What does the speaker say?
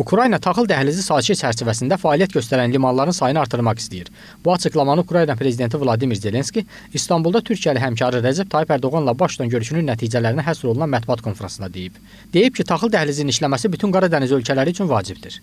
Ukrayna taxıl dəhlizi sazişi çərçivəsində fəaliyyət göstərən limanların sayını artırmaq istəyir. Bu açıqlamanı Ukrayna prezidenti Vladimir Zelenski İstanbulda Türkiyəli həmkarı Rəcəb Tayyip Ərdoğanla baş tutan görüşünün nəticələrinə həsr olunan mətbuat konfransında deyib. Deyib ki, taxıl dəhlizinin işləməsi bütün Qara dəniz ölkələri üçün vacibdir.